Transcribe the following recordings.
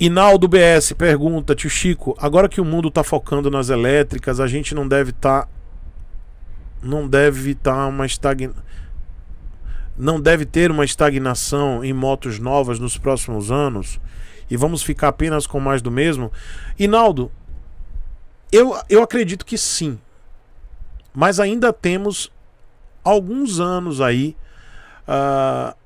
Inaldo BS pergunta, tio Chico, agora que o mundo está focando nas elétricas, a gente não deve estar. Tá, não deve estar tá uma estagna. Não deve ter uma estagnação em motos novas nos próximos anos e vamos ficar apenas com mais do mesmo? Inaldo, eu, eu acredito que sim. Mas ainda temos alguns anos aí ah,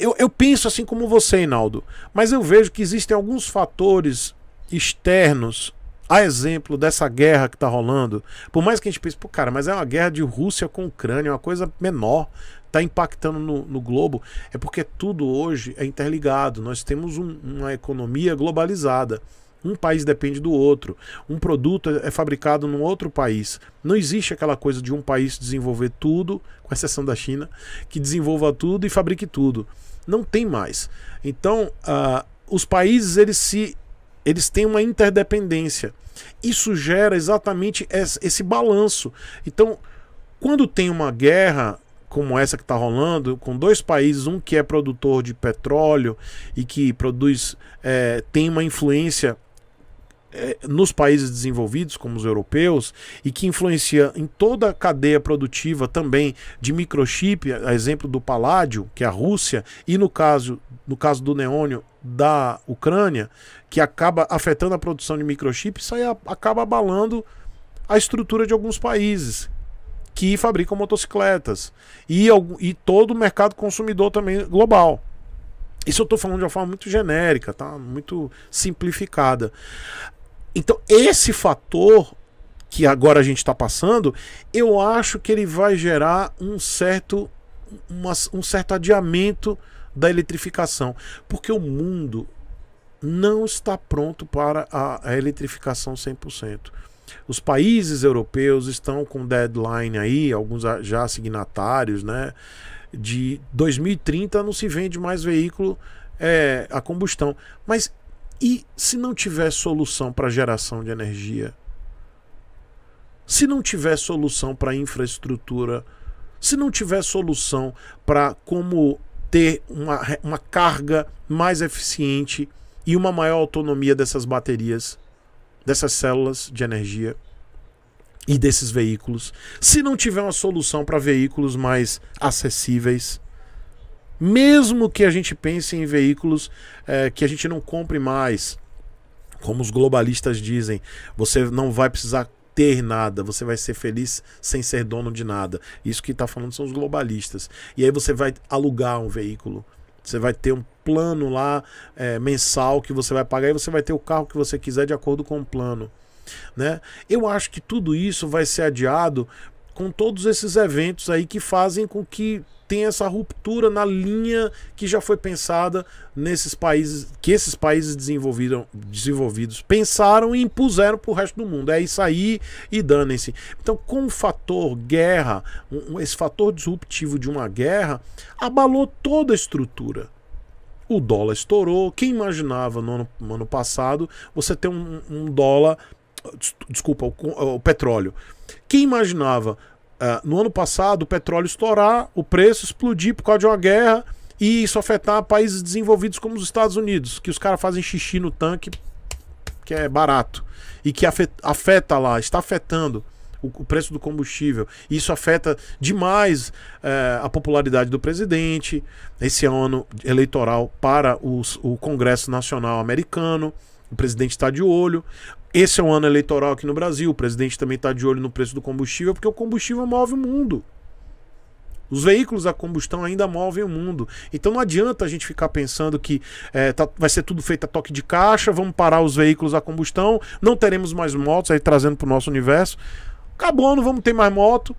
eu, eu penso assim como você, Hinaldo, mas eu vejo que existem alguns fatores externos a exemplo dessa guerra que está rolando, por mais que a gente pense, pô, cara, mas é uma guerra de Rússia com Ucrânia, é uma coisa menor, está impactando no, no globo, é porque tudo hoje é interligado. Nós temos um, uma economia globalizada. Um país depende do outro. Um produto é fabricado num outro país. Não existe aquela coisa de um país desenvolver tudo, com exceção da China, que desenvolva tudo e fabrique tudo. Não tem mais. Então, uh, os países eles se eles têm uma interdependência. Isso gera exatamente esse, esse balanço. Então, quando tem uma guerra como essa que está rolando, com dois países, um que é produtor de petróleo e que produz, é, tem uma influência é, nos países desenvolvidos, como os europeus, e que influencia em toda a cadeia produtiva também de microchip, a exemplo do paládio, que é a Rússia, e no caso, no caso do neônio, da Ucrânia, que acaba afetando a produção de microchip, isso aí acaba abalando a estrutura de alguns países que fabricam motocicletas e, e todo o mercado consumidor também global. Isso eu estou falando de uma forma muito genérica, tá? muito simplificada. Então, esse fator que agora a gente está passando, eu acho que ele vai gerar um certo, uma, um certo adiamento da eletrificação, porque o mundo não está pronto para a, a eletrificação 100%. Os países europeus estão com deadline aí, alguns já signatários, né? De 2030 não se vende mais veículo é, a combustão. Mas e se não tiver solução para geração de energia? Se não tiver solução para infraestrutura? Se não tiver solução para como ter uma, uma carga mais eficiente e uma maior autonomia dessas baterias, dessas células de energia? e desses veículos, se não tiver uma solução para veículos mais acessíveis, mesmo que a gente pense em veículos é, que a gente não compre mais, como os globalistas dizem, você não vai precisar ter nada, você vai ser feliz sem ser dono de nada. Isso que está falando são os globalistas. E aí você vai alugar um veículo, você vai ter um plano lá é, mensal que você vai pagar e você vai ter o carro que você quiser de acordo com o plano. Né? Eu acho que tudo isso vai ser adiado com todos esses eventos aí que fazem com que tenha essa ruptura na linha que já foi pensada nesses países, que esses países desenvolvidos, desenvolvidos pensaram e impuseram para o resto do mundo. É isso aí e danem-se. Então, com o fator guerra, um, esse fator disruptivo de uma guerra, abalou toda a estrutura. O dólar estourou. Quem imaginava no ano, no ano passado você ter um, um dólar desculpa, o, o petróleo. Quem imaginava Uh, no ano passado o petróleo estourar, o preço explodir por causa de uma guerra e isso afetar países desenvolvidos como os Estados Unidos, que os caras fazem xixi no tanque, que é barato, e que afeta, afeta lá, está afetando o, o, preço do combustível. E isso afeta demais uh, a popularidade do presidente, esse ano eleitoral para os, o Congresso Nacional Americano. O presidente está de olho. Esse é um ano eleitoral aqui no Brasil. O presidente também está de olho no preço do combustível, porque o combustível move o mundo. Os veículos a combustão ainda movem o mundo. Então não adianta a gente ficar pensando que é, tá, vai ser tudo feito a toque de caixa, vamos parar os veículos a combustão, não teremos mais motos, aí trazendo para o nosso universo. Acabou, não vamos ter mais moto.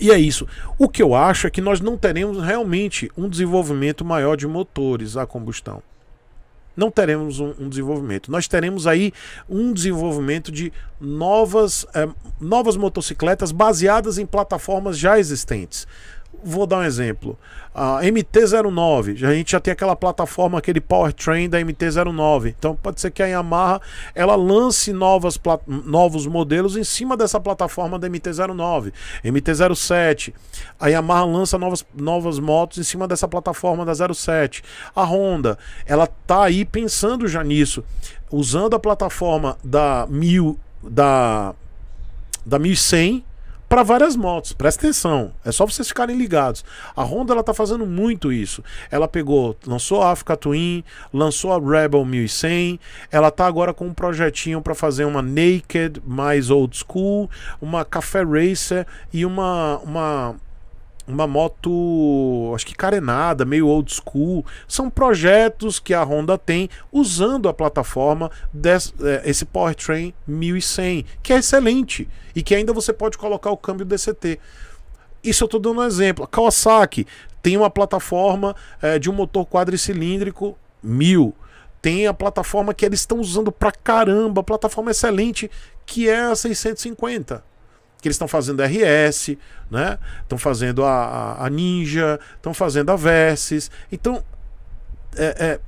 E é isso. O que eu acho é que nós não teremos realmente um desenvolvimento maior de motores a combustão não teremos um, um desenvolvimento. Nós teremos aí um desenvolvimento de novas, eh, novas motocicletas baseadas em plataformas já existentes vou dar um exemplo. A MT-09, a gente já tem aquela plataforma, aquele powertrain da MT-09. Então pode ser que a Yamaha ela lance novas novos modelos em cima dessa plataforma da MT-09, MT-07. A Yamaha lança novas, novas motos em cima dessa plataforma da 07. A Honda, ela tá aí pensando já nisso, usando a plataforma da 1000 da da 1100 para várias motos. Presta atenção, é só vocês ficarem ligados. A Honda ela tá fazendo muito isso. Ela pegou, lançou a Africa Twin, lançou a Rebel 1100, ela tá agora com um projetinho para fazer uma Naked mais old school, uma Café Racer e uma uma uma moto, acho que carenada, meio old school. São projetos que a Honda tem usando a plataforma desse, é, esse Powertrain 1100, que é excelente e que ainda você pode colocar o câmbio DCT. Isso eu estou dando um exemplo. A Kawasaki tem uma plataforma é, de um motor quadricilíndrico 1000. Tem a plataforma que eles estão usando pra caramba, plataforma excelente, que é a 650 que eles estão fazendo RS, né? Estão fazendo a, a Ninja, estão fazendo a Versys. Então, é, é,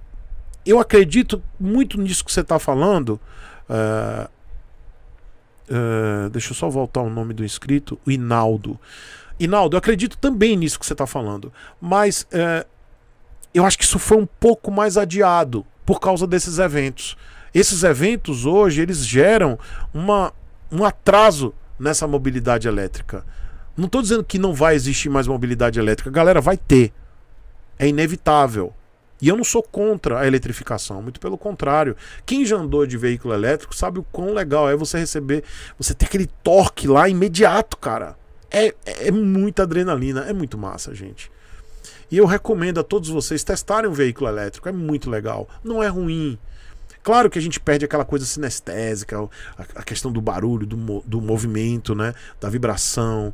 eu acredito muito nisso que você está falando. É, é, deixa eu só voltar o nome do inscrito, o Inaldo. Inaldo, eu acredito também nisso que você está falando, mas é, eu acho que isso foi um pouco mais adiado por causa desses eventos. Esses eventos hoje eles geram uma, um atraso nessa mobilidade elétrica. Não estou dizendo que não vai existir mais mobilidade elétrica. Galera, vai ter. É inevitável. E eu não sou contra a eletrificação, muito pelo contrário. Quem já andou de veículo elétrico sabe o quão legal é você receber, você ter aquele torque lá imediato, cara. É, é, é muita adrenalina, é muito massa, gente. E eu recomendo a todos vocês testarem um veículo elétrico, é muito legal. Não é ruim. Claro que a gente perde aquela coisa sinestésica, a, questão do barulho, do, do movimento, né? Da vibração.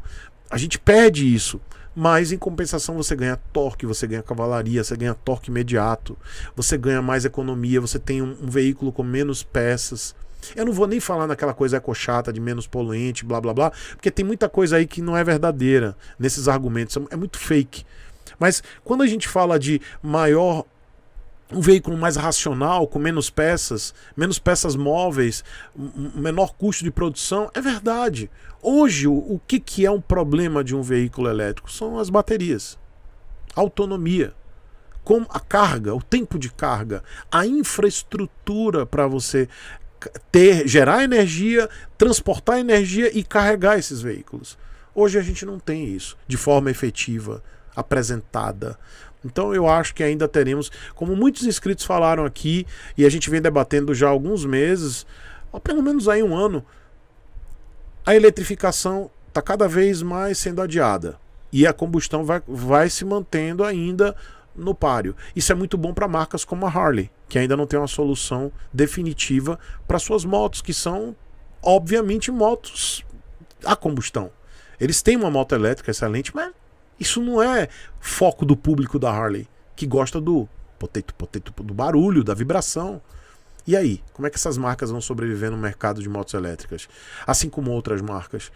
A gente perde isso mas em compensação você ganha torque, você ganha cavalaria, você ganha torque imediato, você ganha mais economia, você tem um, um veículo com menos peças. Eu não vou nem falar naquela coisa ecochata de menos poluente, blá blá blá, porque tem muita coisa aí que não é verdadeira nesses argumentos, é, é muito fake. Mas quando a gente fala de maior um veículo mais racional, com menos peças, menos peças móveis, um menor custo de produção, é verdade. Hoje, o, o que, que é um problema de um veículo elétrico? São as baterias, autonomia, com a carga, o tempo de carga, a infraestrutura para você ter, gerar energia, transportar energia e carregar esses veículos. Hoje a gente não tem isso de forma efetiva apresentada. Então eu acho que ainda teremos, como muitos inscritos falaram aqui, e a gente vem debatendo já há alguns meses, ou pelo menos aí um ano, a eletrificação está cada vez mais sendo adiada. E a combustão vai, vai se mantendo ainda no páreo. Isso é muito bom para marcas como a Harley, que ainda não tem uma solução definitiva para suas motos, que são, obviamente, motos a combustão. Eles têm uma moto elétrica excelente, mas isso não é foco do público da Harley, que gosta do potato, potato, do barulho, da vibração. E aí, como é que essas marcas vão sobreviver no mercado de motos elétricas? Assim como outras marcas.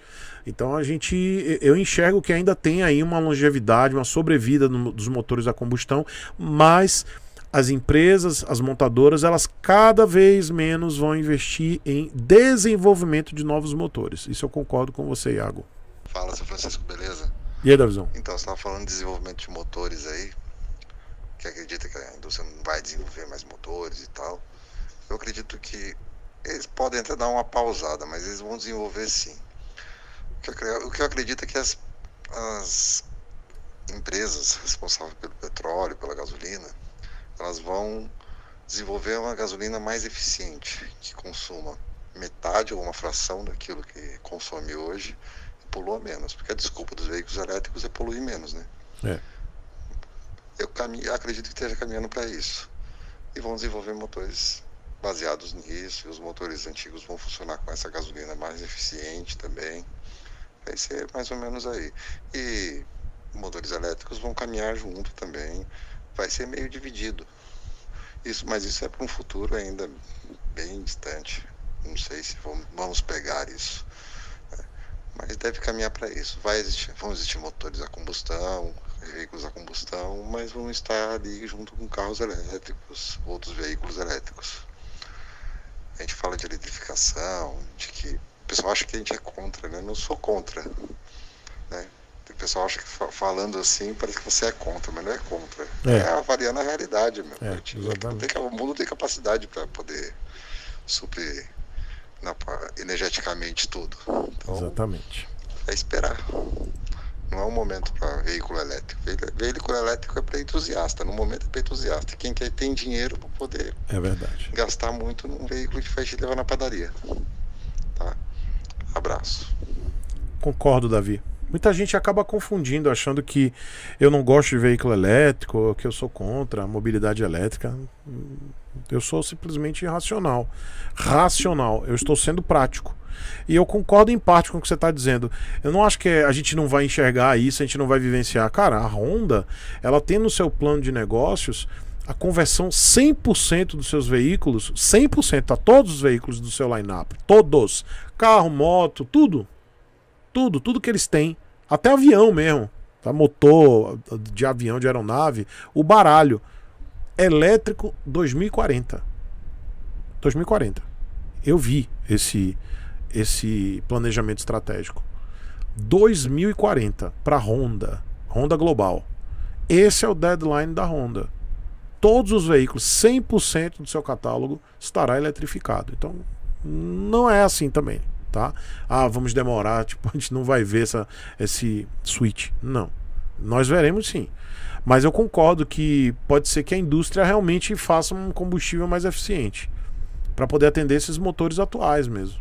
Então a gente. Eu enxergo que ainda tem aí uma longevidade, uma sobrevida no, dos motores a combustão, mas as empresas, as montadoras, elas cada vez menos vão investir em desenvolvimento de novos motores. Isso eu concordo com você, Iago. Fala, seu Francisco, beleza? E aí, Davizão? Então, você estava falando de desenvolvimento de motores aí, que acredita que a indústria não vai desenvolver mais motores e tal. Eu acredito que eles podem até dar uma pausada, mas eles vão desenvolver sim. O que eu acredito é que as, as empresas responsáveis pelo petróleo, pela gasolina, elas vão desenvolver uma gasolina mais eficiente, que consuma metade ou uma fração daquilo que consome hoje polua menos, porque a desculpa dos veículos elétricos é poluir menos, né? É. Eu caminho, acredito que esteja caminhando para isso. E vão desenvolver motores baseados nisso, e os motores antigos vão funcionar com essa gasolina mais eficiente também. Vai ser mais ou menos aí. E motores elétricos vão caminhar junto também. Vai ser meio dividido. Isso, mas isso é para um futuro ainda bem distante. Não sei se vamos, vamos pegar isso mas deve caminhar para isso. Vai existir, vão existir motores a combustão, veículos a combustão, mas vão estar ali junto com carros elétricos, outros veículos elétricos. A gente fala de eletrificação, de que o pessoal acha que a gente é contra, né? Eu não sou contra. Né? O pessoal acha que falando assim parece que você é contra, mas não é contra. É, é avaliar na realidade, meu. É, gente, tem, o mundo tem capacidade para poder suprir na, energeticamente tudo. Então, Exatamente. É esperar. Não é um momento para veículo elétrico. Veículo elétrico é para entusiasta. No momento é para entusiasta. Quem quer tem dinheiro para poder é verdade. gastar muito num veículo que vai te levar na padaria. Tá? Abraço. Concordo, Davi. Muita gente acaba confundindo, achando que eu não gosto de veículo elétrico, que eu sou contra a mobilidade elétrica. Eu sou simplesmente irracional. Racional. Eu estou sendo prático. E eu concordo em parte com o que você está dizendo. Eu não acho que a gente não vai enxergar isso, a gente não vai vivenciar. Cara, a Honda, ela tem no seu plano de negócios a conversão 100% dos seus veículos, 100% a tá? todos os veículos do seu line-up, todos, carro, moto, tudo, tudo, tudo que eles têm, até avião mesmo, tá? motor de avião, de aeronave, o baralho elétrico 2040. 2040. Eu vi esse esse planejamento estratégico. 2040 para Honda, Honda Global. Esse é o deadline da Honda. Todos os veículos, 100% do seu catálogo estará eletrificado. Então, não é assim também, tá? Ah, vamos demorar, tipo, a gente não vai ver essa, esse switch. Não. Nós veremos sim. Mas eu concordo que pode ser que a indústria realmente faça um combustível mais eficiente para poder atender esses motores atuais mesmo.